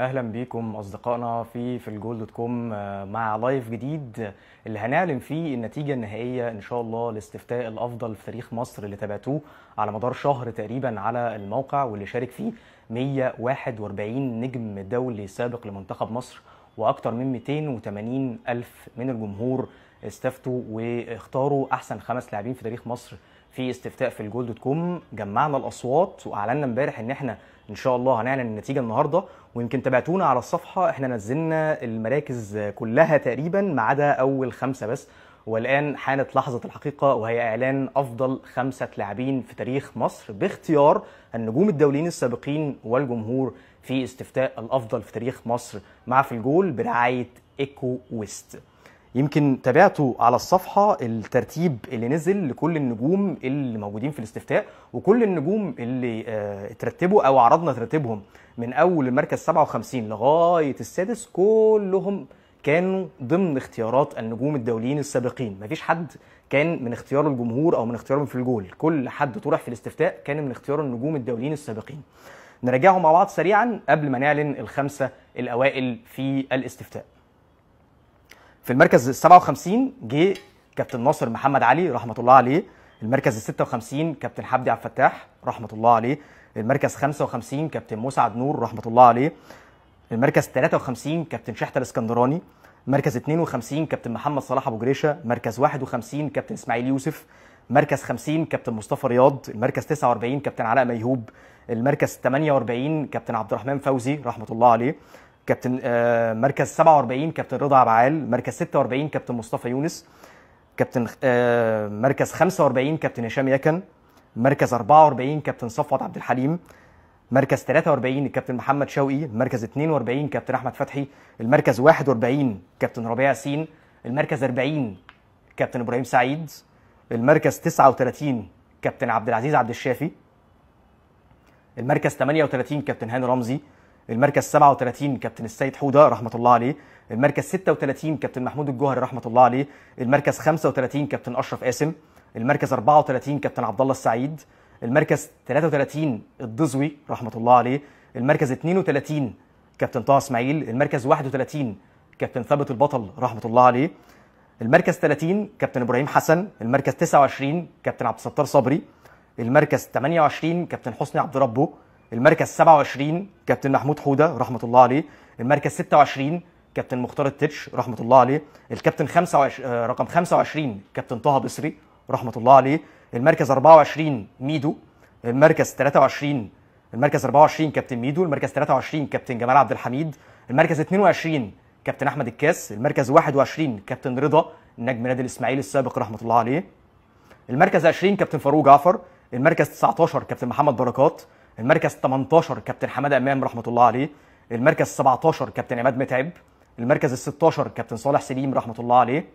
اهلا بيكم اصدقائنا في في الجول دوت كوم مع لايف جديد اللي هنعلن فيه النتيجه النهائيه ان شاء الله لاستفتاء الافضل في تاريخ مصر اللي تابعتوه على مدار شهر تقريبا على الموقع واللي شارك فيه 141 نجم دولي سابق لمنتخب مصر واكثر من 280 الف من الجمهور استفتوا واختاروا احسن خمس لاعبين في تاريخ مصر في استفتاء في الجول دوت كوم جمعنا الاصوات واعلنا امبارح ان احنا ان شاء الله هنعلن النتيجه النهارده ويمكن تابعتونا على الصفحه احنا نزلنا المراكز كلها تقريبا ما عدا اول خمسه بس والان حانت لحظه الحقيقه وهي اعلان افضل خمسه لاعبين في تاريخ مصر باختيار النجوم الدوليين السابقين والجمهور في استفتاء الافضل في تاريخ مصر مع في الجول برعايه ايكو ويست يمكن تابعتوا على الصفحة الترتيب اللي نزل لكل النجوم اللي موجودين في الاستفتاء وكل النجوم اللي آه، اترتبوا أو عرضنا ترتيبهم من أول المركز 57 لغاية السادس كلهم كانوا ضمن اختيارات النجوم الدوليين السابقين مفيش حد كان من اختيار الجمهور أو من اختيارهم في الجول كل حد طرح في الاستفتاء كان من اختيار النجوم الدوليين السابقين نراجعهم مع بعض سريعا قبل ما نعلن الخمسة الأوائل في الاستفتاء في المركز ال 57 جه كابتن ناصر محمد علي رحمه الله عليه المركز ال 56 كابتن حمدي عبد الفتاح رحمه الله عليه المركز 55 كابتن موسى عبد نور رحمه الله عليه المركز 53 كابتن شحتة الاسكندراني مركز 52 كابتن محمد صلاح ابو جريشه مركز 51 كابتن اسماعيل يوسف مركز 50 كابتن مصطفى رياض المركز 49 كابتن علاء ميهوب المركز 48 كابتن عبد الرحمن فوزي رحمه الله عليه كابتن آه، مركز 47 كابتن رضا عبعال مركز 46 كابتن مصطفى يونس كابتن آه، مركز 45 كابتن هشام يكن مركز 44 كابتن صفوت عبد الحليم مركز 43 الكابتن محمد شوقي مركز 42 كابتن احمد فتحي المركز 41 كابتن ربيع ياسين المركز 40 كابتن ابراهيم سعيد المركز 39 كابتن عبد العزيز عبد الشافي المركز 38 كابتن هاني رمزي المركز 37 كابتن السيد حوده رحمه الله عليه المركز 36 كابتن محمود الجوهري رحمه الله عليه المركز 35 كابتن اشرف قاسم المركز 34 كابتن عبد الله السعيد المركز 33 الدزوي رحمه الله عليه المركز 32 كابتن طه اسماعيل المركز 31 كابتن ثابت البطل رحمه الله عليه المركز 30 كابتن ابراهيم حسن المركز 29 كابتن عبد الستار صبري المركز 28 كابتن حسني عبد ربه المركز 27 كابتن محمود حوده رحمه الله عليه المركز 26 كابتن مختار التتش رحمه الله عليه الكابتن 25 آه، رقم 25 كابتن طه بصري رحمه الله عليه المركز 24 ميدو المركز 23 المركز 24 كابتن ميدو المركز 23 كابتن جمال عبد الحميد المركز 22 كابتن احمد الكاس المركز 21 كابتن رضا نجم نادي الاسماعيلي السابق رحمه الله عليه المركز 20 كابتن فاروق جعفر المركز 19 كابتن محمد بركات المركز 18 كابتن حماده امام رحمه الله عليه المركز 17 كابتن عماد متعب المركز ال 16 كابتن صالح سليم رحمه الله عليه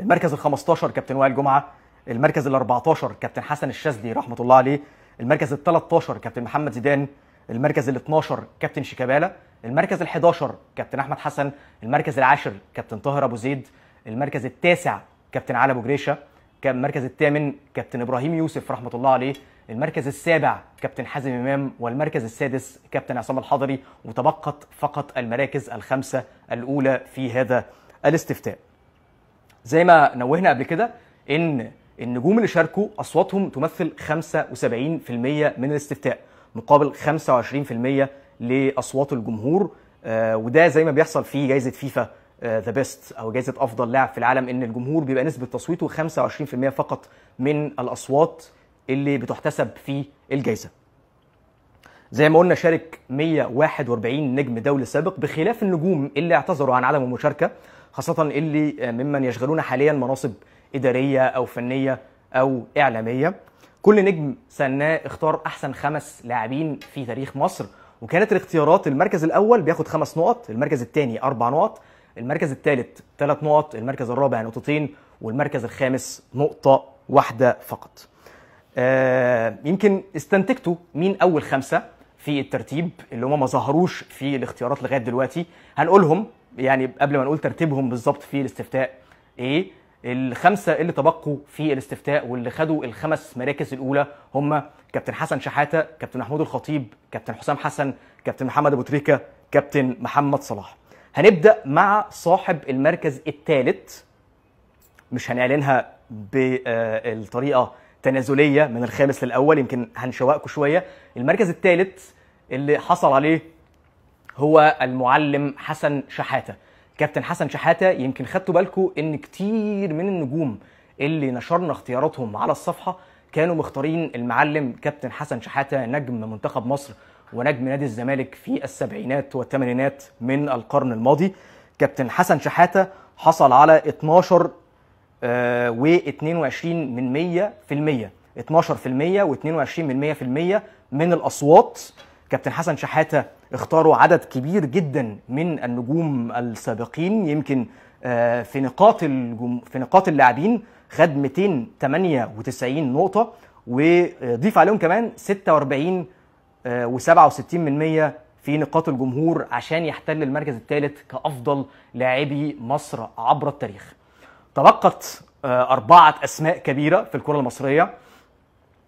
المركز ال 15 كابتن وائل جمعه المركز ال 14 كابتن حسن الشاذلي رحمه الله عليه المركز ال 13 كابتن محمد زيدان المركز ال 12 كابتن شيكابالا المركز ال 11 كابتن احمد حسن المركز العاشر كابتن طاهر ابو زيد المركز التاسع كابتن علي ابو جريشه كان المركز الثامن كابتن ابراهيم يوسف رحمه الله عليه المركز السابع كابتن حازم امام والمركز السادس كابتن عصام الحضري وتبقت فقط المراكز الخمسه الاولى في هذا الاستفتاء زي ما نوهنا قبل كده ان النجوم اللي شاركوا اصواتهم تمثل 75% من الاستفتاء مقابل 25% لاصوات الجمهور آه، وده زي ما بيحصل في جائزه فيفا ذا آه، بيست او جائزه افضل لاعب في العالم ان الجمهور بيبقى نسبه تصويته 25% فقط من الاصوات اللي بتحتسب في الجائزه. زي ما قلنا شارك 141 نجم دولي سابق بخلاف النجوم اللي اعتذروا عن عدم المشاركه خاصه اللي آه، ممن يشغلون حاليا مناصب اداريه او فنيه او اعلاميه. كل نجم سناه اختار احسن خمس لاعبين في تاريخ مصر وكانت الاختيارات المركز الاول بياخد خمس نقط، المركز الثاني اربع نقط، المركز الثالث ثلاث نقط المركز الرابع نقطتين والمركز الخامس نقطة واحدة فقط آه يمكن استنتجتوا مين أول خمسة في الترتيب اللي هم ما ظهروش في الاختيارات لغاية دلوقتي هنقولهم يعني قبل ما نقول ترتيبهم بالظبط في الاستفتاء ايه الخمسة اللي تبقوا في الاستفتاء واللي خدوا الخمس مراكز الأولى هم كابتن حسن شحاتة، كابتن محمود الخطيب، كابتن حسام حسن، كابتن محمد أبو تريكة، كابتن محمد صلاح. هنبدا مع صاحب المركز الثالث مش هنعلنها بالطريقه آه، تنازليه من الخامس للاول يمكن هنشوقكم شويه المركز الثالث اللي حصل عليه هو المعلم حسن شحاته كابتن حسن شحاته يمكن خدتوا بالكم ان كتير من النجوم اللي نشرنا اختياراتهم على الصفحه كانوا مختارين المعلم كابتن حسن شحاته نجم منتخب مصر ونجم نادي الزمالك في السبعينات والثمانينات من القرن الماضي كابتن حسن شحاته حصل على 12 آه، و22 من 100% 12% و22 من 100% من الاصوات كابتن حسن شحاته اختاروا عدد كبير جدا من النجوم السابقين يمكن آه، في نقاط الجم... في نقاط اللاعبين خد 298 نقطه وضيف عليهم كمان 46 آه، و67% في نقاط الجمهور عشان يحتل المركز الثالث كافضل لاعبي مصر عبر التاريخ. تلقت آه، اربعه اسماء كبيره في الكره المصريه.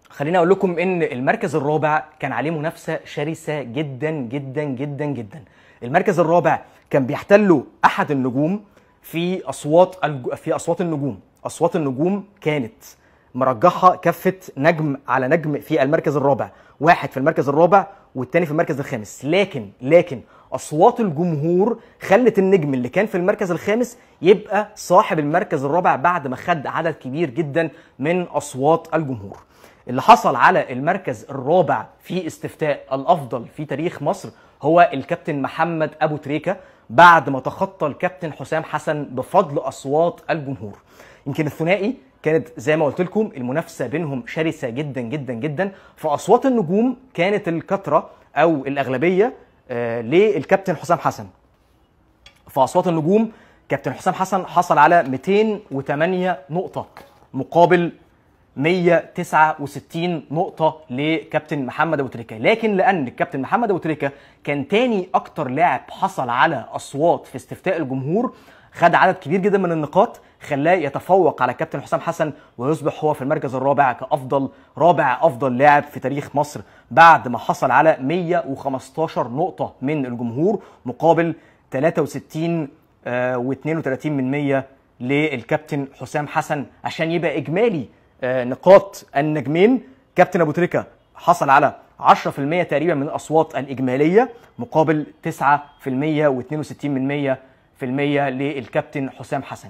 خليني اقول لكم ان المركز الرابع كان عليه منافسه شرسه جدا جدا جدا جدا. المركز الرابع كان بيحتله احد النجوم في اصوات في اصوات النجوم، اصوات النجوم كانت مرجحه كفه نجم على نجم في المركز الرابع واحد في المركز الرابع والتاني في المركز الخامس لكن لكن اصوات الجمهور خلت النجم اللي كان في المركز الخامس يبقى صاحب المركز الرابع بعد ما خد عدد كبير جدا من اصوات الجمهور اللي حصل على المركز الرابع في استفتاء الافضل في تاريخ مصر هو الكابتن محمد ابو تريكه بعد ما تخطى الكابتن حسام حسن بفضل اصوات الجمهور يمكن الثنائي كانت زي ما قلت لكم المنافسه بينهم شرسه جدا جدا جدا فاصوات النجوم كانت الكثره او الاغلبيه آه، للكابتن حسام حسن فاصوات النجوم كابتن حسام حسن حصل على 208 نقطه مقابل 169 نقطة لكابتن محمد أبو تريكة لكن لأن الكابتن محمد أبو تريكة كان تاني أكتر لاعب حصل على أصوات في استفتاء الجمهور خد عدد كبير جدا من النقاط خلاه يتفوق على كابتن حسام حسن ويصبح هو في المركز الرابع كافضل رابع افضل لاعب في تاريخ مصر بعد ما حصل على 115 نقطه من الجمهور مقابل 63 و32 آه، من 100 للكابتن حسام حسن عشان يبقى اجمالي آه، نقاط النجمين كابتن ابو تريكه حصل على 10% تقريبا من الاصوات الاجماليه مقابل 9% و62% للكابتن حسام حسن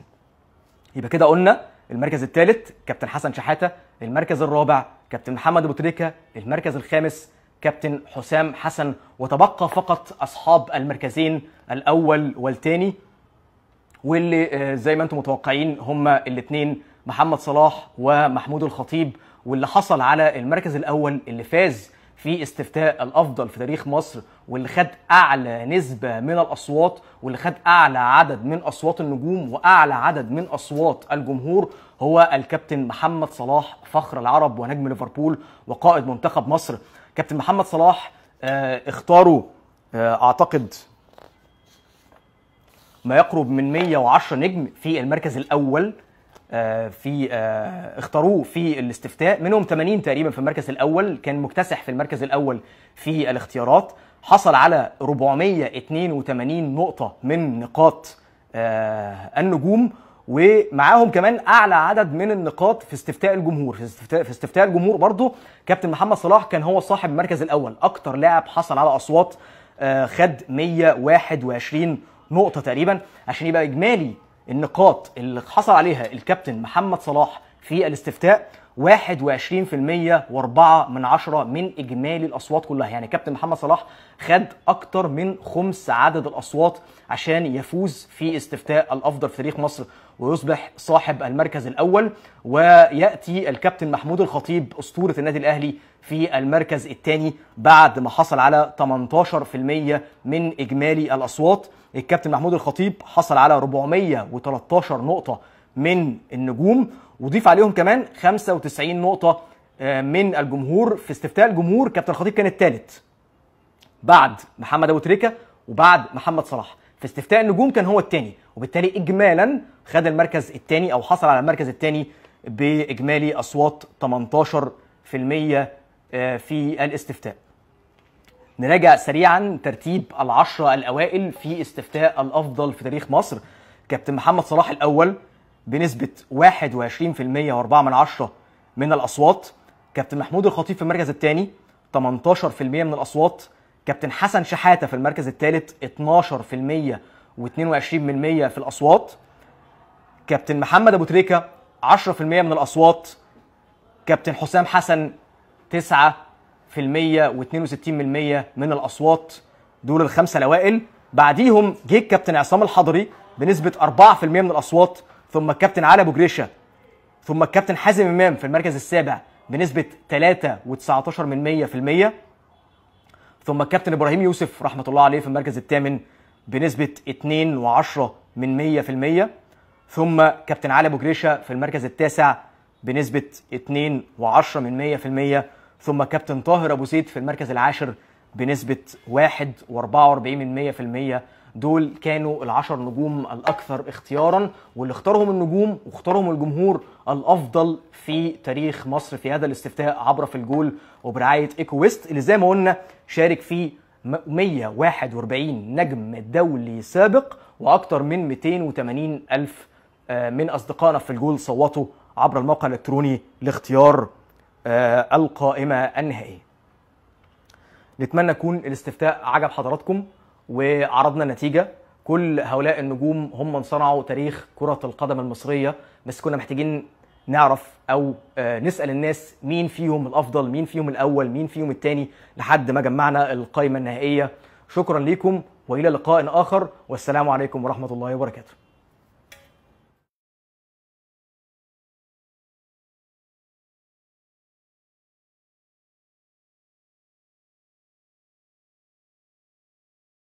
يبقى كده قلنا المركز الثالث كابتن حسن شحاته المركز الرابع كابتن محمد ابو تريكه المركز الخامس كابتن حسام حسن وتبقى فقط اصحاب المركزين الاول والثاني واللي آه، زي ما انتم متوقعين هما الاثنين محمد صلاح ومحمود الخطيب واللي حصل على المركز الاول اللي فاز في استفتاء الافضل في تاريخ مصر واللي خد اعلى نسبه من الاصوات واللي خد اعلى عدد من اصوات النجوم واعلى عدد من اصوات الجمهور هو الكابتن محمد صلاح فخر العرب ونجم ليفربول وقائد منتخب مصر كابتن محمد صلاح آه، اختاروا آه، اعتقد ما يقرب من 110 نجم في المركز الاول آه، في آه، اختاروه في الاستفتاء منهم 80 تقريبا في المركز الاول كان مكتسح في المركز الاول في الاختيارات حصل على 482 نقطه من نقاط آه، النجوم ومعاهم كمان اعلى عدد من النقاط في استفتاء الجمهور في استفتاء, في استفتاء الجمهور برضه كابتن محمد صلاح كان هو صاحب المركز الاول اكتر لاعب حصل على اصوات خد 121 نقطه تقريبا عشان يبقى اجمالي النقاط اللي حصل عليها الكابتن محمد صلاح في الاستفتاء 21% و4 من عشرة من إجمالي الأصوات كلها يعني كابتن محمد صلاح خد أكتر من خمس عدد الأصوات عشان يفوز في استفتاء الأفضل في تاريخ مصر ويصبح صاحب المركز الأول ويأتي الكابتن محمود الخطيب أسطورة النادي الأهلي في المركز الثاني بعد ما حصل على 18% من إجمالي الأصوات الكابتن محمود الخطيب حصل على 413 نقطه من النجوم وضيف عليهم كمان 95 نقطه آه، من الجمهور في استفتاء الجمهور كابتن الخطيب كان الثالث بعد محمد ابو تريكه وبعد محمد صلاح في استفتاء النجوم كان هو الثاني وبالتالي اجمالا خد المركز الثاني او حصل على المركز الثاني باجمالي اصوات 18% آه، في الاستفتاء نراجع سريعا ترتيب العشرة الأوائل في استفتاء الأفضل في تاريخ مصر كابتن محمد صلاح الأول بنسبة 21% و4 من عشرة من الأصوات كابتن محمود الخطيب في المركز الثاني 18% من الأصوات كابتن حسن شحاتة في المركز الثالث 12% و22% في الأصوات كابتن محمد أبو تريكة 10% من الأصوات كابتن حسام حسن 9 و62% من الاصوات دول الخمسه الاوائل بعديهم جه الكابتن عصام الحضري بنسبه 4% من الاصوات ثم الكابتن علي ابو جريشه ثم الكابتن حازم امام في المركز السابع بنسبه 3.19% ثم الكابتن ابراهيم يوسف رحمه الله عليه في المركز الثامن بنسبه 2.10% ثم كابتن علي ابو جريشه في المركز التاسع بنسبه 2.10% ثم كابتن طاهر ابو زيد في المركز العاشر بنسبه 1.44% دول كانوا العشر نجوم الاكثر اختيارا واللي اختارهم النجوم واختارهم الجمهور الافضل في تاريخ مصر في هذا الاستفتاء عبر في الجول وبرعايه ايكو ويست اللي زي ما قلنا شارك فيه 141 نجم دولي سابق واكثر من 280 الف آه، من اصدقائنا في الجول صوتوا عبر الموقع الالكتروني لاختيار آه، القائمة النهائية نتمنى يكون الاستفتاء عجب حضراتكم وعرضنا النتيجة كل هؤلاء النجوم هم من صنعوا تاريخ كرة القدم المصرية بس كنا محتاجين نعرف او آه، نسال الناس مين فيهم الافضل مين فيهم الاول مين فيهم الثاني لحد ما جمعنا القائمه النهائيه شكرا ليكم والى لقاء اخر والسلام عليكم ورحمه الله وبركاته